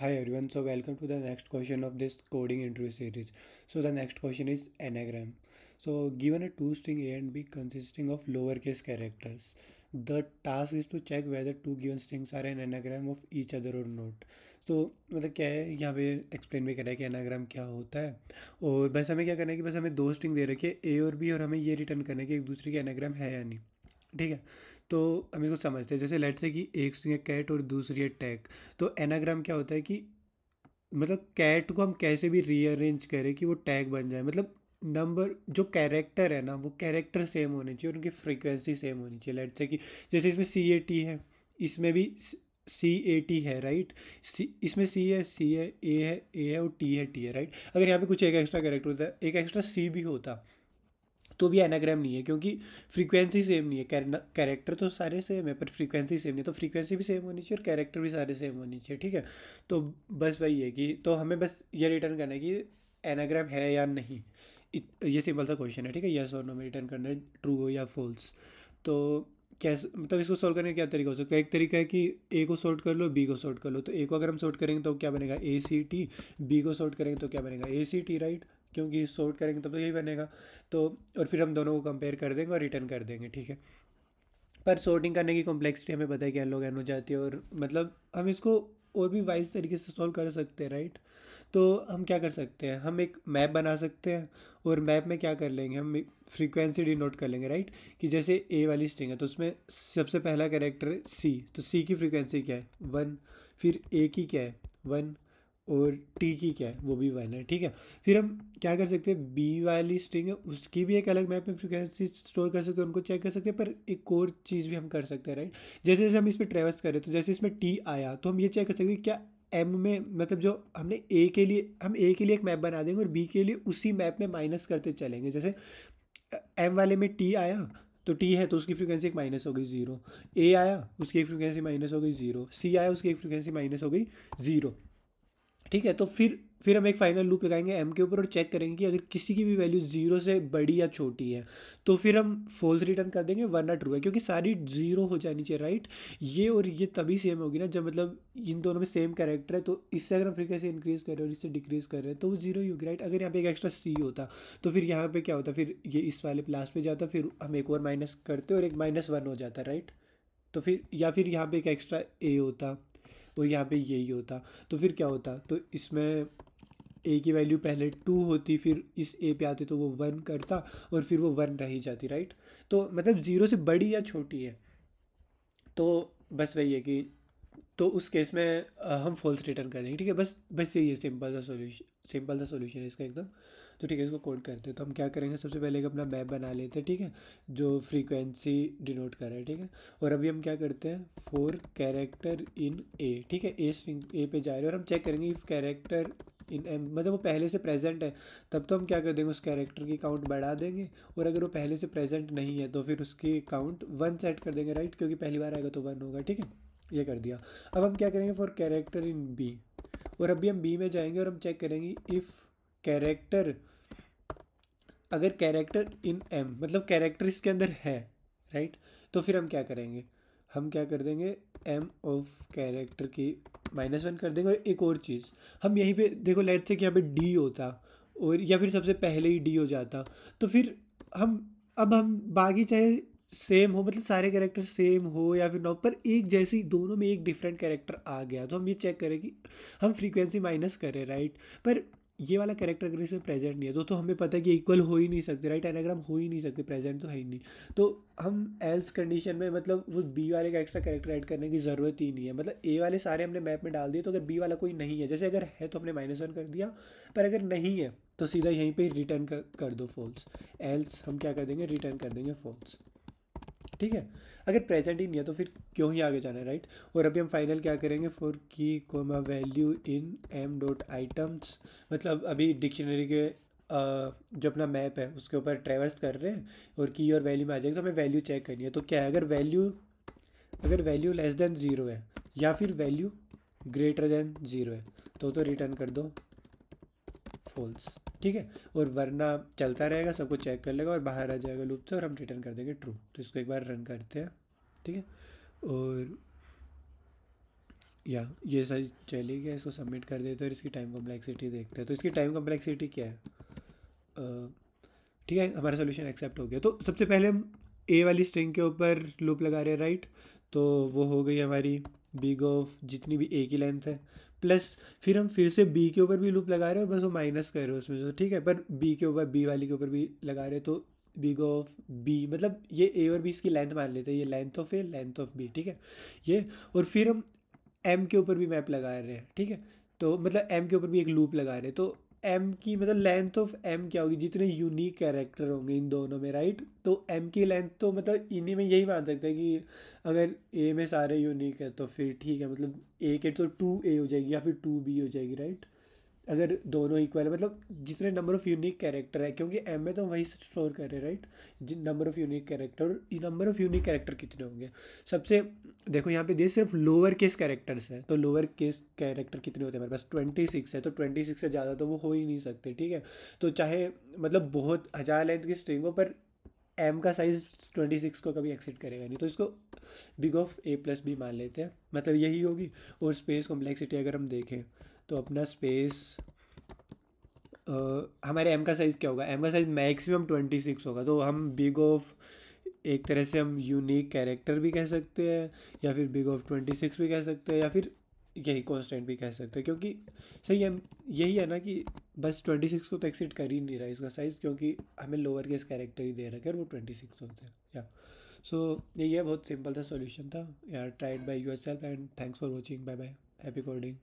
Hi everyone, so welcome to the next question of this coding interview series. So the next question is anagram. So given a two string A and B consisting of lowercase characters, the task is to check whether two given strings are an anagram of each other or not. तो मतलब क्या है यहाँ पे explain भी करा है कि एनाग्राम क्या होता है और बस हमें क्या करना है कि बस हमें दो स्ट्रिंग दे रखे है ए और बी और हमें ये रिटर्न करना है कि एक दूसरे के एनाग्राम है या नहीं ठीक है तो हम इसको समझते हैं जैसे लेट्स से कि एक स्ट्रिंग है कैट और दूसरी है टैग तो एनाग्राम क्या होता है कि मतलब कैट को हम कैसे भी रीअरेंज करें कि वो टैग बन जाए मतलब नंबर जो कैरेक्टर है ना वो कैरेक्टर सेम होने चाहिए और उनकी फ्रीक्वेंसी सेम होनी चाहिए लेट्स से कि जैसे इसमें सी ए टी है इसमें भी सी ए टी है राइट सी इसमें सी है सी है ए है ए है और टी है टी है राइट अगर यहाँ पे कुछ एक एक्स्ट्रा कैरेक्टर होता है एक एक्स्ट्रा सी भी होता तो भी एनाग्राम नहीं है क्योंकि फ्रीक्वेंसी सेम नहीं है कैरेक्टर तो सारे सेम है पर फ्रीक्वेंसी सेम नहीं है तो फ्रीक्वेंसी भी सेम होनी चाहिए और कैरेक्टर भी सारे सेम होनी चाहिए ठीक है तो बस वही है कि तो हमें बस ये रिटर्न करना है कि एनाग्राम है या नहीं ये सिंपल सा क्वेश्चन है ठीक है यस और नो में रिटर्न करना है ट्रू हो या फॉल्स तो कैसे मतलब इसको सॉल्व करने का क्या तरीका हो सकता है एक तरीका है कि ए को सॉर्ट कर लो बी को सॉर्ट कर लो तो ए को अगर हम सॉर्ट करेंगे तो क्या बनेगा ए सी टी बी को सॉर्ट करेंगे तो क्या बनेगा ए सी टी राइट क्योंकि सॉर्ट करेंगे तब तो यही बनेगा तो और फिर हम दोनों को कंपेयर कर देंगे और रिटर्न कर देंगे ठीक है पर सॉर्टिंग करने की कॉम्प्लेक्सिटी हमें पता है कि एन लोग एन हो जाती है और मतलब हम इसको और भी वाइज तरीके से सॉल्व कर सकते हैं राइट तो हम क्या कर सकते हैं हम एक मैप बना सकते हैं और मैप में क्या कर लेंगे हम फ्रीक्वेंसी डिनोट कर लेंगे राइट कि जैसे ए वाली स्ट्रिंग है तो उसमें सबसे पहला कैरेक्टर है सी तो सी की फ्रीक्वेंसी क्या है वन फिर ए की क्या है वन और टी की क्या है वो भी वन है ठीक है फिर हम क्या कर सकते हैं बी वाली स्ट्रिंग है उसकी भी एक अलग मैप में फ्रिक्वेंसी स्टोर कर सकते हैं उनको चेक कर सकते हैं पर एक और चीज़ भी हम कर सकते हैं राइट जैसे जैसे हम इस पर ट्रेवल्स करें तो जैसे इसमें टी आया तो हम ये चेक कर सकते हैं क्या एम में मतलब जो हमने ए के लिए हम ए के लिए एक मैप बना देंगे और बी के लिए उसी मैप में माइनस करते चलेंगे जैसे एम वाले में टी आया तो टी है तो उसकी फ्रीक्वेंसी एक माइनस हो गई जीरो ए आया उसकी एक फ्रीक्वेंसी माइनस हो गई जीरो सी आया उसकी एक फ्रीक्वेंसी माइनस हो गई जीरो ठीक है तो फिर फिर हम एक फाइनल लूप लगाएंगे एम के ऊपर और चेक करेंगे कि अगर किसी की भी वैल्यू जीरो से बड़ी या छोटी है तो फिर हम फोल्स रिटर्न कर देंगे वरना ट्रू है क्योंकि सारी जीरो हो जानी चाहिए राइट ये और ये तभी सेम होगी ना जब मतलब इन दोनों में सेम कैरेक्टर है तो इससे अगर हम फ्रीक्वेंसी इंक्रीज़ कर रहे हैं और इससे डिक्रीज़ कर रहे हैं तो वो जीरो ही होगी राइट अगर यहाँ पे एक एक्स्ट्रा सी होता तो फिर यहाँ पर क्या होता फिर ये इस वाले प्लास पर जाता फिर हम एक और माइनस करते और एक माइनस वन हो जाता राइट तो फिर या फिर यहाँ पर एक एक्स्ट्रा ए होता और तो यहाँ पे यही होता तो फिर क्या होता तो इसमें ए की वैल्यू पहले टू होती फिर इस ए पे आते तो वो वन करता और फिर वो वन रह जाती राइट तो मतलब ज़ीरो से बड़ी या छोटी है तो बस वही है कि तो उस केस में हम फॉल्स रिटर्न कर देंगे ठीक है बस बस यही है सिंपल सा सोल्यूशन सिंपल सा सोल्यूशन है इसका एकदम तो ठीक है इसको कोड करते हैं तो हम क्या करेंगे सबसे पहले अपना मैप बना लेते हैं ठीक है जो फ्रीक्वेंसी डिनोट कर रहा है ठीक है और अभी हम क्या करते हैं फोर कैरेक्टर इन ए ठीक है ए स्ट्रिंग ए पे जा रहे हैं और हम चेक करेंगे इफ़ कैरेक्टर इन एम मतलब वो पहले से प्रेजेंट है तब तो हम क्या कर देंगे उस कैरेक्टर की काउंट बढ़ा देंगे और अगर वो पहले से प्रेजेंट नहीं है तो फिर उसकी काउंट वन सेट कर देंगे राइट क्योंकि पहली बार आएगा तो वन होगा ठीक है ये कर दिया अब हम क्या करेंगे फॉर कैरेक्टर इन बी और अभी हम बी में जाएंगे और हम चेक करेंगे इफ़ कैरेक्टर अगर कैरेक्टर इन एम मतलब कैरेक्टर इसके अंदर है राइट तो फिर हम क्या करेंगे हम क्या कर देंगे एम ऑफ कैरेक्टर की माइनस वन कर देंगे और एक और चीज़ हम यहीं पे देखो लेट से कि यहाँ पे डी होता और या फिर सबसे पहले ही डी हो जाता तो फिर हम अब हम बाकी चाहे सेम हो मतलब सारे कैरेक्टर सेम हो या फिर नौ पर एक जैसी दोनों में एक डिफरेंट कैरेक्टर आ गया तो हम ये चेक करें कि हम फ्रीक्वेंसी माइनस करें राइट पर ये वाला कैरेक्टर अगर इसमें प्रेजेंट नहीं है तो तो हमें पता है कि इक्वल हो ही नहीं सकते राइट एंड अगर हम हो ही नहीं सकते प्रेजेंट तो है ही नहीं तो हम एल्स कंडीशन में मतलब वो बी वाले का एक्स्ट्रा कैरेक्टर ऐड करने की ज़रूरत ही नहीं है मतलब ए वाले सारे हमने मैप में डाल दिए तो अगर बी वाला कोई नहीं है जैसे अगर है तो हमने माइनस वन कर दिया पर अगर नहीं है तो सीधा यहीं पर रिटर्न कर, कर दो फॉल्स एल्स हम क्या कर देंगे रिटर्न कर देंगे फॉल्स ठीक है अगर प्रेजेंट ही नहीं है तो फिर क्यों ही आगे जाना है राइट और अभी हम फाइनल क्या करेंगे for key comma value in M dot items मतलब अभी डिक्शनरी के जो अपना मैप है उसके ऊपर ट्रेवर्स कर रहे हैं और की और वैल्यू में आ जाएगी तो हमें वैल्यू चेक करनी है तो क्या है अगर वैल्यू अगर वैल्यू लेस देन ज़ीरो है या फिर वैल्यू ग्रेटर देन ज़ीरो है तो तो रिटर्न कर दो फॉल्स ठीक है और वरना चलता रहेगा सबको चेक कर लेगा और बाहर आ जाएगा लूप से और हम रिटर्न कर देंगे ट्रू तो इसको एक बार रन करते हैं ठीक है और या ये साइज चली गया इसको सबमिट कर देते हैं और इसकी टाइम कम्प्लेक्सिटी देखते हैं तो इसकी टाइम कम्प्लेक्सिटी क्या है ठीक है हमारा सोल्यूशन एक्सेप्ट हो गया तो सबसे पहले हम ए वाली स्ट्रिंग के ऊपर लूप लगा रहे हैं राइट तो वो हो गई हमारी बिग ऑफ जितनी भी ए की लेंथ है प्लस फिर हम फिर से बी के ऊपर भी लूप लगा रहे हैं बस वो माइनस कर रहे हो उसमें तो ठीक है पर बी के ऊपर बी वाली के ऊपर भी लगा रहे तो बिग ऑफ बी मतलब ये ए और बी इसकी लेंथ मान लेते हैं ये length of A length of B ठीक है ये और फिर हम एम के ऊपर भी मैप लगा रहे हैं ठीक है तो मतलब एम के ऊपर भी एक लूप लगा रहे हैं तो एम की मतलब लेंथ ऑफ एम क्या होगी जितने यूनिक कैरेक्टर होंगे इन दोनों में राइट तो एम की लेंथ तो मतलब इन्हीं में यही मान सकते हैं कि अगर ए में सारे यूनिक है तो फिर ठीक है मतलब ए के तो टू ए हो जाएगी या फिर टू बी हो जाएगी राइट अगर दोनों इक्वल है मतलब जितने नंबर ऑफ़ यूनिक कैरेक्टर है क्योंकि एम में तो वही स्टोर कर रहे राइट जिन number of unique character number of unique character कितने होंगे सबसे देखो यहाँ पे ये सिर्फ लोअर केस कैरेक्टर्स हैं तो लोअर केस कैरेक्टर कितने होते हैं हमारे पास ट्वेंटी सिक्स है तो ट्वेंटी सिक्स से ज़्यादा तो वो हो ही नहीं सकते ठीक है तो चाहे मतलब बहुत हज़ार लेंथ की स्ट्रिंग हो पर एम का साइज़ ट्वेंटी सिक्स को कभी एक्सेट करेगा नहीं तो इसको big of A plus B मान लेते हैं मतलब यही होगी और स्पेस कॉम्प्लेक्सिटी अगर हम देखें तो अपना स्पेस हमारे एम का साइज़ क्या होगा एम का साइज़ मैक्सिमम ट्वेंटी सिक्स होगा तो हम बिग ऑफ एक तरह से हम यूनिक कैरेक्टर भी कह सकते हैं या फिर बिग ऑफ ट्वेंटी सिक्स भी कह सकते हैं या फिर यही कॉन्स्टेंट भी कह सकते हैं क्योंकि सही हम यही है ना कि बस ट्वेंटी सिक्स को तो एक्सिट कर ही नहीं रहा इसका साइज़ क्योंकि हमें लोअर केस कैरेक्टर ही दे रखे और वो ट्वेंटी सिक्स होते हैं या सो ये बहुत सिंपल था सोल्यूशन था यार try it by yourself and thanks for watching bye bye happy coding